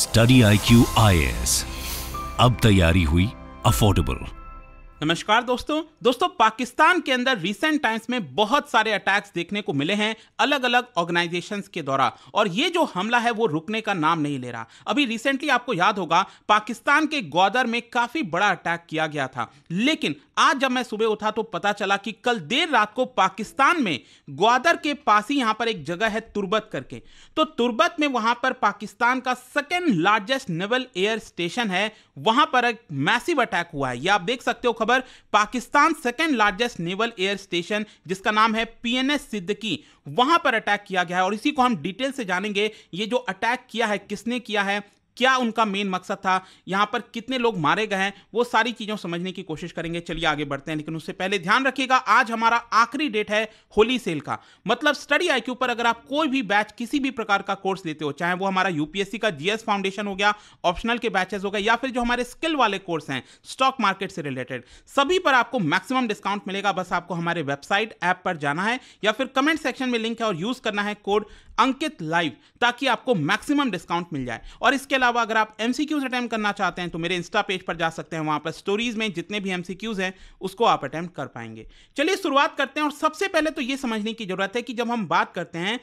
study I Q I अब तैयारी हुई अफोर्डेबल नमस्कार दोस्तों दोस्तों पाकिस्तान के अंदर रिसेंट टाइम्स में बहुत सारे अटैक्स देखने को मिले हैं अलग अलग ऑर्गेनाइजेशंस के द्वारा और ये जो हमला है वो रुकने का नाम नहीं ले रहा अभी रिसेंटली आपको याद होगा पाकिस्तान के ग्वादर में काफी बड़ा अटैक किया गया था लेकिन आज जब मैं सुबह उठा तो पता चला कि कल देर रात को पाकिस्तान में ग्वादर के पास ही यहां पर एक जगह है तुर्बत करके तो तुर्बत में वहां पर पाकिस्तान का second largest naval air station है वहां पर एक मैसिव अटैक हुआ है यह आप देख सकते हो खबर Pakistan second largest naval air station जिसका नाम है पीएनएस सिद्दकी वहां पर अटैक किया गया है और इसी को हम डिटेल से जानेंगे ये जो अटैक किया है किसने किया है क्या उनका मेन मकसद था यहाँ पर कितने लोग मारे गए हैं वो सारी चीज़ों समझने की कोशिश करेंगे चलिए आगे बढ़ते हैं लेकिन उससे पहले ध्यान रखिएगा आज हमारा आखिरी डेट है होली सेल का मतलब स्टडी आई पर अगर आप कोई भी बैच किसी भी प्रकार का कोर्स लेते हो चाहे वो हमारा यूपीएससी का जीएस फाउंडेशन हो गया ऑप्शनल के बैचेस हो गए या फिर जो हमारे स्किल वाले कोर्स हैं स्टॉक मार्केट से रिलेटेड सभी पर आपको मैक्सिमम डिस्काउंट मिलेगा बस आपको हमारे वेबसाइट ऐप पर जाना है या फिर कमेंट सेक्शन में लिंक है और यूज़ करना है कोड अंकित लाइव ताकि आपको मैक्सिमम डिस्काउंट मिल जाए और इसके अलावा अगर आप एमसीक्यूज अटेम्प करना चाहते हैं तो मेरे इंस्टा पेज पर जा सकते हैं वहां पर स्टोरीज में जितने भी एमसीक्यूज हैं उसको आप अटेम्प्ट कर पाएंगे चलिए शुरुआत करते हैं और सबसे पहले तो यह समझने की जरूरत है कि जब हम बात करते हैं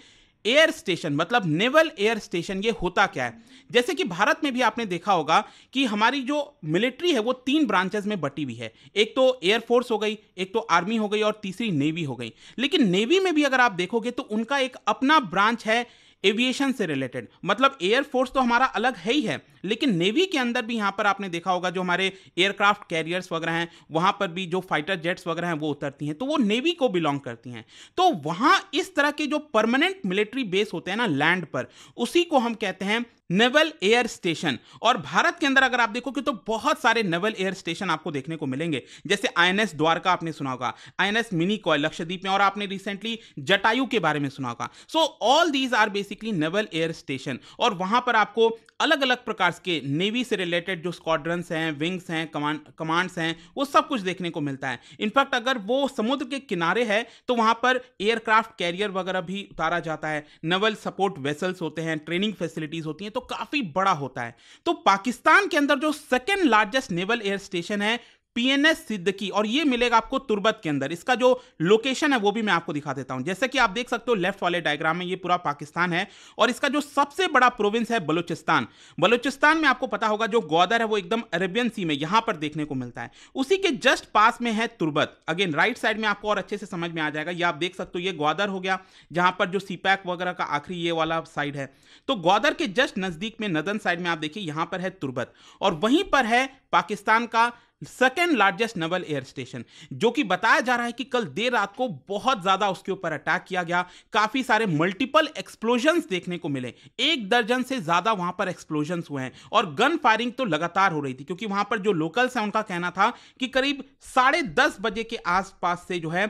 एयर स्टेशन मतलब नेवल एयर स्टेशन ये होता क्या है जैसे कि भारत में भी आपने देखा होगा कि हमारी जो मिलिट्री है वो तीन ब्रांचेस में बटी हुई है एक तो एयरफोर्स हो गई एक तो आर्मी हो गई और तीसरी नेवी हो गई लेकिन नेवी में भी अगर आप देखोगे तो उनका एक अपना ब्रांच है एविएशन से रिलेटेड मतलब एयरफोर्स तो हमारा अलग है ही है लेकिन नेवी के अंदर भी यहाँ पर आपने देखा होगा जो हमारे एयरक्राफ्ट कैरियर्स वगैरह हैं वहाँ पर भी जो फाइटर जेट्स वगैरह हैं वो उतरती हैं तो वो नेवी को बिलोंग करती हैं तो वहाँ इस तरह के जो परमानेंट मिलिट्री बेस होते हैं ना लैंड पर उसी को हम कहते हैं नेवल एयर स्टेशन और भारत के अंदर अगर आप देखोगे तो बहुत सारे नेवल एयर स्टेशन आपको देखने को मिलेंगे जैसे आईएनएस द्वारका आपने सुना होगा आईएनएस मिनी कॉय लक्षद्वीप में और आपने रिसेंटली जटायु के बारे में सुना होगा so all these are basically naval air station और वहां पर आपको अलग अलग प्रकार के नेवी से रिलेटेड जो स्क्वाड्रंस हैं विंग्स हैं कमांड कमांड्स हैं वो सब कुछ देखने को मिलता है इनफैक्ट अगर वो समुद्र के किनारे है तो वहां पर एयरक्राफ्ट कैरियर वगैरह भी उतारा जाता है नेवल सपोर्ट वेसल्स होते हैं ट्रेनिंग फैसिलिटीज होती हैं तो तो काफी बड़ा होता है तो पाकिस्तान के अंदर जो second largest naval air station है पीएनएस सिद्दकी और ये मिलेगा आपको तुर्बत के अंदर इसका जो लोकेशन है वो भी मैं आपको दिखा देता हूं जैसे कि आप देख सकते हो लेफ्ट वाले डायग्राम में ये पूरा पाकिस्तान है और इसका जो सबसे बड़ा प्रोविंस है बलूचिस्तान बलूचिस्तान में आपको पता होगा जो ग्वादर है वो एकदम अरेबियन सी में यहां पर देखने को मिलता है उसी के जस्ट पास में है तुर्बत अगेन राइट साइड में आपको और अच्छे से समझ में आ जाएगा ये आप देख सकते हो ये ग्वादर हो गया जहां पर जो सीपैक वगैरह का आखिरी ये वाला साइड है तो ग्वादर के जस्ट नजदीक में नदन साइड में आप देखिए यहां पर है तुर्बत और वहीं पर है पाकिस्तान का second largest naval air station जो कि बताया जा रहा है कि कल देर रात को बहुत ज्यादा उसके ऊपर अटैक किया गया काफी सारे मल्टीपल एक्सप्लोजन देखने को मिले एक दर्जन से ज्यादा वहां पर एक्सप्लोजन हुए हैं और गन फायरिंग तो लगातार हो रही थी क्योंकि वहां पर जो लोकल्स हैं उनका कहना था कि करीब साढ़े दस बजे के आसपास से जो है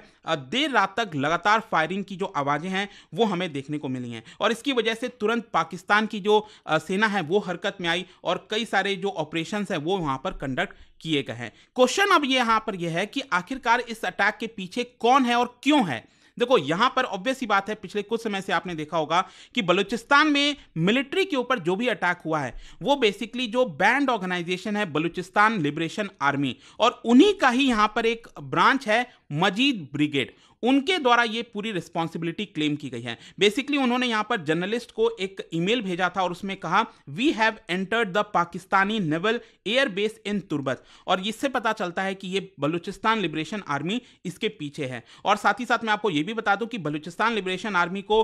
देर रात तक लगातार फायरिंग की जो आवाजें हैं वो हमें देखने को मिली हैं और इसकी वजह से तुरंत पाकिस्तान की जो सेना है वो हरकत में आई और कई सारे जो ऑपरेशन है वो वहां पर कंडक्ट किए गए हैं क्वेश्चन अब यहाँ पर यह है कि आखिरकार इस अटैक के पीछे कौन है और क्यों है देखो यहां पर ऑब्वियस ही बात है पिछले कुछ समय से आपने देखा होगा कि बलूचिस्तान में मिलिट्री के ऊपर जो भी अटैक हुआ है वो बेसिकली जो बैंड ऑर्गेनाइजेशन है बलूचिस्तान लिबरेशन आर्मी और उन्हीं का ही यहां पर एक ब्रांच है मजीद ब्रिगेड उनके द्वारा ये पूरी रिस्पॉन्सिबिलिटी क्लेम की गई है बेसिकली उन्होंने यहां पर जर्नलिस्ट को एक ईमेल भेजा था और उसमें कहा we have entered the Pakistani naval airbase in Turbat और इससे पता चलता है कि ये बलूचिस्तान लिबरेशन आर्मी इसके पीछे है और साथ ही साथ मैं आपको ये भी बता दूं कि बलूचिस्तान लिबरेशन आर्मी को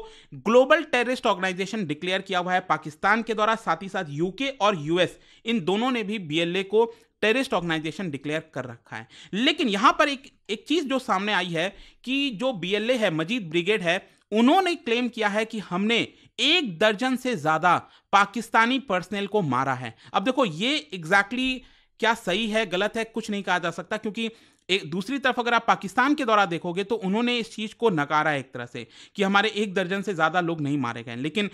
ग्लोबल टेररिस्ट ऑर्गेनाइजेशन डिक्लेयर किया हुआ है पाकिस्तान के द्वारा साथ ही साथ यूके और यूएस इन दोनों ने भी बीएलए को टेररिस्ट ऑर्गेनाइजेशन डिक्लेयर कर रखा है लेकिन यहां पर एक एक चीज जो सामने आई है कि जो बीएलए है मजीद ब्रिगेड है उन्होंने क्लेम किया है कि हमने एक दर्जन से ज्यादा पाकिस्तानी पर्सनल को मारा है अब देखो ये एग्जैक्टली exactly क्या सही है गलत है कुछ नहीं कहा जा सकता क्योंकि एक दूसरी तरफ अगर आप पाकिस्तान के द्वारा देखोगे तो उन्होंने इस चीज़ को नकारा एक तरह से कि हमारे एक दर्जन से ज़्यादा लोग नहीं मारे गए लेकिन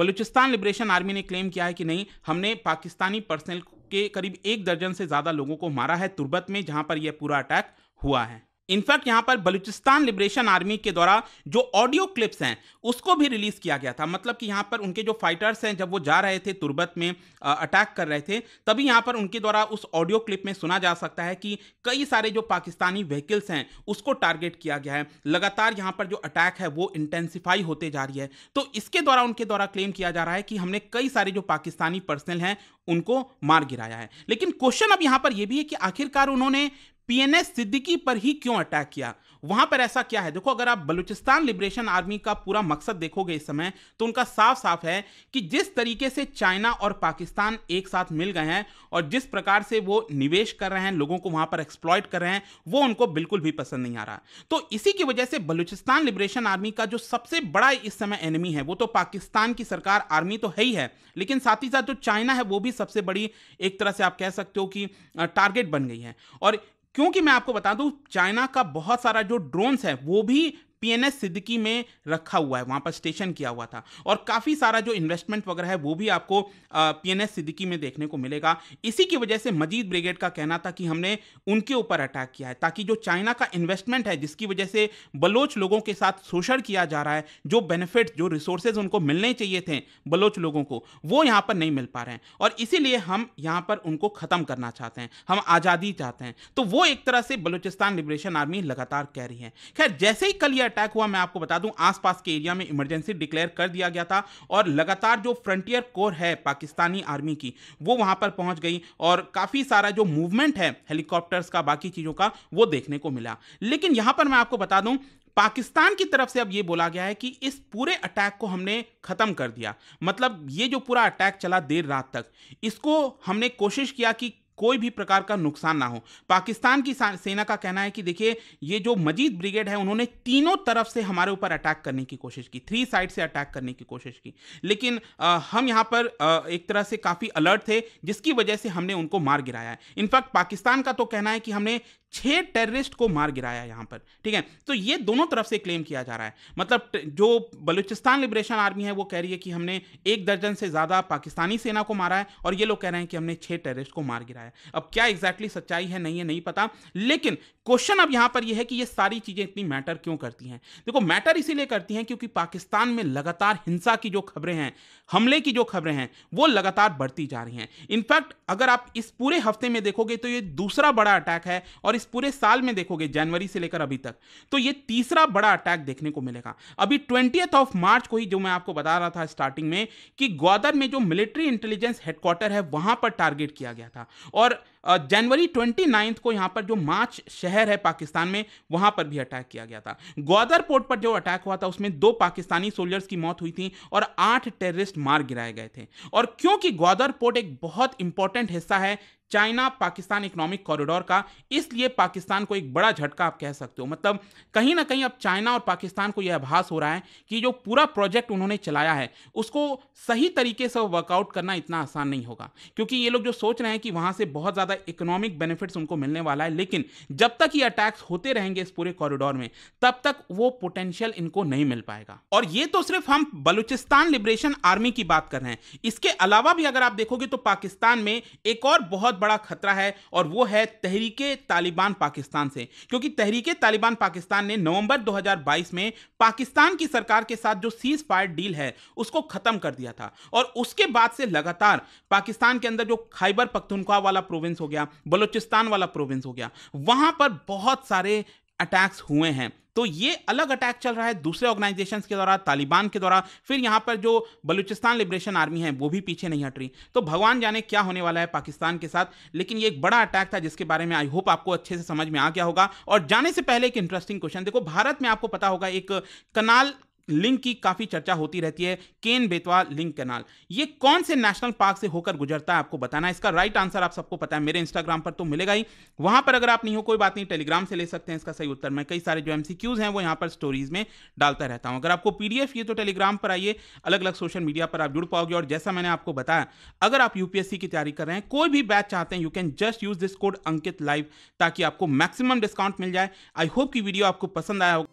बलूचिस्तान लिबरेशन आर्मी ने क्लेम किया है कि नहीं हमने पाकिस्तानी पर्सनल के करीब एक दर्जन से ज़्यादा लोगों को मारा है तुर्बत में जहां पर यह पूरा अटैक हुआ है इनफैक्ट यहां पर बलूचिस्तान लिबरेशन आर्मी के द्वारा जो ऑडियो क्लिप्स हैं उसको भी रिलीज किया गया था मतलब कि यहां पर उनके जो फाइटर्स हैं जब वो जा रहे थे तुर्बत में अटैक कर रहे थे तभी यहां पर उनके द्वारा उस ऑडियो क्लिप में सुना जा सकता है कि कई सारे जो पाकिस्तानी व्हीकल्स हैं उसको टारगेट किया गया है लगातार यहां पर जो अटैक है वो इंटेंसिफाई होते जा रही है तो इसके द्वारा उनके द्वारा क्लेम किया जा रहा है कि हमने कई सारे जो पाकिस्तानी पर्सनल हैं उनको मार गिराया है लेकिन क्वेश्चन अब यहां पर यह भी है कि आखिरकार उन्होंने पीएनएस सिद्दीकी पर ही क्यों अटैक किया वहां पर ऐसा क्या है देखो अगर आप बलूचिस्तान लिबरेशन आर्मी का पूरा मकसद देखोगे इस समय तो उनका साफ साफ है कि जिस तरीके से चाइना और पाकिस्तान एक साथ मिल गए हैं और जिस प्रकार से वो निवेश कर रहे हैं लोगों को वहां पर एक्सप्लॉयट कर रहे हैं वो उनको बिल्कुल भी पसंद नहीं आ रहा तो इसी की वजह से बलूचिस्तान लिबरेशन आर्मी का जो सबसे बड़ा इस समय एनिमी है वो तो पाकिस्तान की सरकार आर्मी तो है ही है लेकिन साथ ही साथ जो चाइना है वो भी सबसे बड़ी एक तरह से आप कह सकते हो कि टारगेट बन गई है और क्योंकि मैं आपको बता दूं चाइना का बहुत सारा जो ड्रोन्स है वो भी पीएनएस सिद्दकी में रखा हुआ है वहां पर स्टेशन किया हुआ था और काफ़ी सारा जो इन्वेस्टमेंट वगैरह है वो भी आपको पीएनएस सिद्दकी में देखने को मिलेगा इसी की वजह से मजीद ब्रिगेड का कहना था कि हमने उनके ऊपर अटैक किया है ताकि जो चाइना का इन्वेस्टमेंट है जिसकी वजह से बलोच लोगों के साथ शोषण किया जा रहा है जो बेनिफिट जो रिसोर्सेज उनको मिलने चाहिए थे बलोच लोगों को वो यहां पर नहीं मिल पा रहे हैं और इसीलिए हम यहां पर उनको ख़त्म करना चाहते हैं हम आज़ादी चाहते हैं तो वो एक तरह से बलोचिस्तान लिबरेशन आर्मी लगातार कह रही है खैर जैसे ही कल यह अटैक हुआ मैं आपको बता दूं आसपास के एरिया में इमरजेंसी डिक्लेयर कर दिया गया था और लगातार जो फ्रंटियर कोर है पाकिस्तानी आर्मी की वो वहां पर पहुंच गई और काफी सारा जो मूवमेंट है हेलीकॉप्टर्स का बाकी चीजों का वो देखने को मिला लेकिन यहां पर मैं आपको बता दूं पाकिस्तान की तरफ से अब ये बोला गया है कि इस पूरे अटैक को हमने ख़त्म कर दिया मतलब ये जो पूरा अटैक चला देर रात तक इसको हमने कोशिश किया कि कोई भी प्रकार का नुकसान ना हो पाकिस्तान की सेना का कहना है कि देखिए ये जो मजीद ब्रिगेड है उन्होंने तीनों तरफ से हमारे ऊपर अटैक करने की कोशिश की थ्री साइड से अटैक करने की कोशिश की लेकिन आ, हम यहाँ पर आ, एक तरह से काफ़ी अलर्ट थे जिसकी वजह से हमने उनको मार गिराया है इनफैक्ट पाकिस्तान का तो कहना है कि हमने छह टेररिस्ट को मार गिराया यहां पर ठीक है तो ये दोनों तरफ से क्लेम किया जा रहा है मतलब जो बलूचिस्तान लिबरेशन आर्मी है वो कह रही है कि हमने एक दर्जन से ज़्यादा पाकिस्तानी सेना को मारा है और ये लोग कह रहे हैं कि हमने छह टेररिस्ट को मार गिराया अब क्या एग्जैक्टली exactly सच्चाई है नहीं है नहीं पता लेकिन क्वेश्चन अब यहां पर यह है कि ये सारी चीज़ें इतनी मैटर क्यों करती हैं देखो मैटर इसीलिए करती हैं क्योंकि पाकिस्तान में लगातार हिंसा की जो खबरें हैं हमले की जो खबरें हैं वो लगातार बढ़ती जा रही हैं इनफैक्ट अगर आप इस पूरे हफ्ते में देखोगे तो ये दूसरा बड़ा अटैक है और इस इस पूरे साल में देखोगे जनवरी से लेकर अभी तक तो ये तीसरा बड़ा अटैक देखने को मिलेगा अभी ट्वेंटी ऑफ मार्च को ही जो मैं आपको बता रहा था स्टार्टिंग में कि ग्वादर में जो मिलिट्री इंटेलिजेंस हेडक्वार्टर है वहां पर टारगेट किया गया था और जनवरी ट्वेंटी नाइन्थ को यहाँ पर जो मार्च शहर है पाकिस्तान में वहाँ पर भी अटैक किया गया था ग्वादर पोर्ट पर जो अटैक हुआ था उसमें दो पाकिस्तानी सोल्जर्स की मौत हुई थी और आठ टेररिस्ट मार गिराए गए थे और क्योंकि ग्वादर पोर्ट एक बहुत इंपॉर्टेंट हिस्सा है चाइना पाकिस्तान इकोनॉमिक कॉरिडोर का इसलिए पाकिस्तान को एक बड़ा झटका आप कह सकते हो मतलब कहीं ना कहीं अब चाइना और पाकिस्तान को यह आभास हो रहा है कि जो पूरा प्रोजेक्ट उन्होंने चलाया है उसको सही तरीके से वर्कआउट करना इतना आसान नहीं होगा क्योंकि ये लोग जो सोच रहे हैं कि वहाँ से बहुत ज़्यादा इकोनॉमिक बेनिफिट्स उनको मिलने वाला है लेकिन जब तक ये अटैक्स होते रहेंगे इस पूरे कॉरिडोर में तब तक वो पोटेंशियल इनको नहीं मिल पाएगा और ये तो सिर्फ हम बलूचिस्तान लिबरेशन आर्मी की बात कर रहे हैं इसके अलावा भी अगर आप देखोगे तो पाकिस्तान में एक और बहुत बड़ा खतरा है और वो है तहरीक तालिबान पाकिस्तान से क्योंकि तहरीक तालिबान पाकिस्तान ने नवंबर 2022 में पाकिस्तान की सरकार के साथ जो सीज फायर डील है उसको खत्म कर दिया था और उसके बाद से लगातार पाकिस्तान के अंदर जो खाइबर पख्तुनख्वा वाला प्रोविंस हो गया बलोचिस्तान वाला प्रोविंस हो गया वहां पर बहुत सारे अटैक्स हुए हैं तो ये अलग अटैक चल रहा है दूसरे ऑर्गेनाइजेशन के द्वारा तालिबान के द्वारा फिर यहाँ पर जो बलूचिस्तान लिबरेशन आर्मी है वो भी पीछे नहीं हट रही तो भगवान जाने क्या होने वाला है पाकिस्तान के साथ लेकिन ये एक बड़ा अटैक था जिसके बारे में आई होप आपको अच्छे से समझ में आ गया होगा और जाने से पहले एक इंटरेस्टिंग क्वेश्चन देखो भारत में आपको पता होगा एक कनाल लिंक की काफ़ी चर्चा होती रहती है केन बेतवा लिंक कैनाल ये कौन से नेशनल पार्क से होकर गुजरता है आपको बताना इसका राइट आंसर आप सबको पता है मेरे इंस्टाग्राम पर तो मिलेगा ही वहां पर अगर आप नहीं हो कोई बात नहीं टेलीग्राम से ले सकते हैं इसका सही उत्तर मैं कई सारे जो एमसीक्यूज हैं वो यहां पर स्टोरीज में डालता रहता हूं अगर आपको पीडीएफ ये तो टेलीग्राम पर आइए अलग अलग सोशल मीडिया पर आप जुड़ पाओगे और जैसा मैंने आपको बताया अगर आप यूपीएससी की तैयारी कर रहे हैं कोई भी बैच चाहते हैं you can just use this code Ankit live ताकि आपको मैक्सिमम डिस्काउंट मिल जाए आई होप की वीडियो आपको पसंद आया होगा